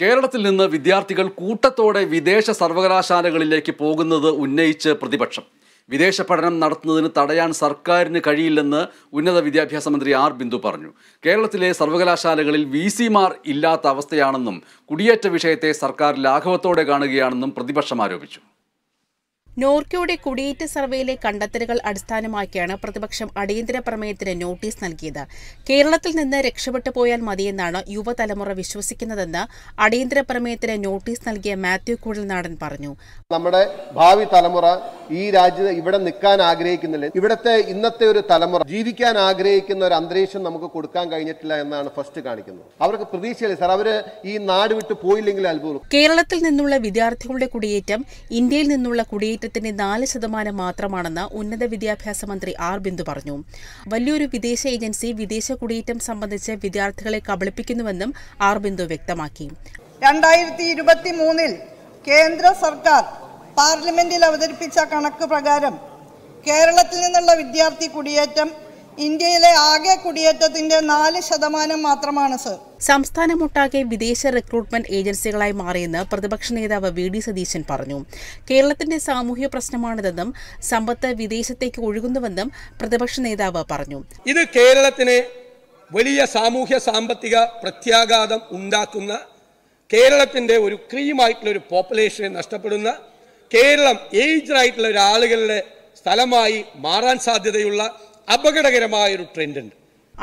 കേരളത്തിൽ നിന്ന് വിദ്യാർത്ഥികൾ കൂട്ടത്തോടെ വിദേശ സർവകലാശാലകളിലേക്ക് പോകുന്നത് ഉന്നയിച്ച് പ്രതിപക്ഷം വിദേശ പഠനം നടത്തുന്നതിന് തടയാൻ സർക്കാരിന് കഴിയില്ലെന്ന് ഉന്നത വിദ്യാഭ്യാസ മന്ത്രി ആർ ബിന്ദു പറഞ്ഞു കേരളത്തിലെ സർവകലാശാലകളിൽ വി സിമാർ ഇല്ലാത്ത അവസ്ഥയാണെന്നും കുടിയേറ്റ വിഷയത്തെ സർക്കാർ ലാഘവത്തോടെ കാണുകയാണെന്നും പ്രതിപക്ഷം ആരോപിച്ചു നോർക്കയുടെ കുടിയേറ്റ സർവേയിലെ കണ്ടെത്തലുകൾ അടിസ്ഥാനമാക്കിയാണ് പ്രതിപക്ഷം അടിയന്തര പ്രമേയത്തിന് നോട്ടീസ് നൽകിയത് കേരളത്തിൽ നിന്ന് രക്ഷപ്പെട്ടു പോയാൽ മതിയെന്നാണ് യുവതലമുറ വിശ്വസിക്കുന്നതെന്ന് അടിയന്തര പ്രമേയത്തിന് നോട്ടീസ് നൽകിയ മാത്യു കൂടൽനാടൻ പറഞ്ഞു നമ്മുടെ ഭാവി തലമുറ ഈ രാജ്യത്ത് ഇവിടെ നിൽക്കാൻ ആഗ്രഹിക്കുന്നില്ല ഇവിടുത്തെ ഇന്നത്തെ ഒരു തലമുറ ജീവിക്കാൻ ആഗ്രഹിക്കുന്ന ഒരു അന്തരീക്ഷം നമുക്ക് കൊടുക്കാൻ കഴിഞ്ഞിട്ടില്ല എന്നാണ് ഫസ്റ്റ് കാണിക്കുന്നത് അവർക്ക് പ്രതീക്ഷയില്ല സാർ അവര് ഈ നാട് വിട്ട് പോയില്ലെങ്കിൽ അത്ഭുതം കേരളത്തിൽ നിന്നുള്ള വിദ്യാർത്ഥികളുടെ കുടിയേറ്റം ഇന്ത്യയിൽ നിന്നുള്ള കുടിയേറ്റം വിഹിതത്തിന്റെ നാല് ശതമാനം മാത്രമാണെന്ന് ഉന്നത വിദ്യാഭ്യാസ മന്ത്രി ആർ ബിന്ദു പറഞ്ഞു വലിയൊരു വിദേശ ഏജൻസി വിദേശ കുടിയേറ്റം സംബന്ധിച്ച് വിദ്യാർത്ഥികളെ കബളിപ്പിക്കുന്നുവെന്നും ആർ ബിന്ദു വ്യക്തമാക്കി രണ്ടായിരത്തി ഇരുപത്തി മൂന്നിൽ കേന്ദ്ര സർക്കാർ പാർലമെന്റിൽ അവതരിപ്പിച്ച കണക്ക് പ്രകാരം കേരളത്തിൽ നിന്നുള്ള വിദ്യാർത്ഥി കുടിയേറ്റം ഇന്ത്യയിലെ ആകെ കുടിയേറ്റത്തിന്റെ നാല് ശതമാനം മാത്രമാണ് സർ സംസ്ഥാനമൊട്ടാകെ വിദേശ റിക്രൂട്ട്മെന്റ് ഏജൻസികളായി മാറിയെന്ന് പ്രതിപക്ഷ നേതാവ് വി ഡി സതീശൻ പറഞ്ഞു കേരളത്തിന്റെ സാമൂഹ്യ പ്രശ്നമാണിതെന്നും സമ്പത്ത് വിദേശത്തേക്ക് ഒഴുകുന്നുവെന്നും പ്രതിപക്ഷ നേതാവ് പറഞ്ഞു ഇത് കേരളത്തിന് വലിയ സാമൂഹ്യ സാമ്പത്തിക പ്രത്യാഘാതം ഉണ്ടാക്കുന്ന കേരളത്തിന്റെ ഒരു ക്രീമായിട്ടുള്ള ഒരു പോപ്പുലേഷനെ നഷ്ടപ്പെടുന്ന കേരളം ഏജ്ഡ് ആയിട്ടുള്ള ഒരാളുകളുടെ സ്ഥലമായി മാറാൻ സാധ്യതയുള്ള അപകടകരമായൊരു ഒരു ഉണ്ട്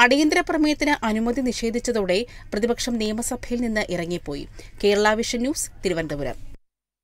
അടിയന്തര പ്രമേയത്തിന് അനുമതി നിഷേധിച്ചതോടെ പ്രതിപക്ഷം നിയമസഭയിൽ നിന്ന് ഇറങ്ങിപ്പോയി കേരള വിഷൻ ന്യൂസ് തിരുവനന്തപുരം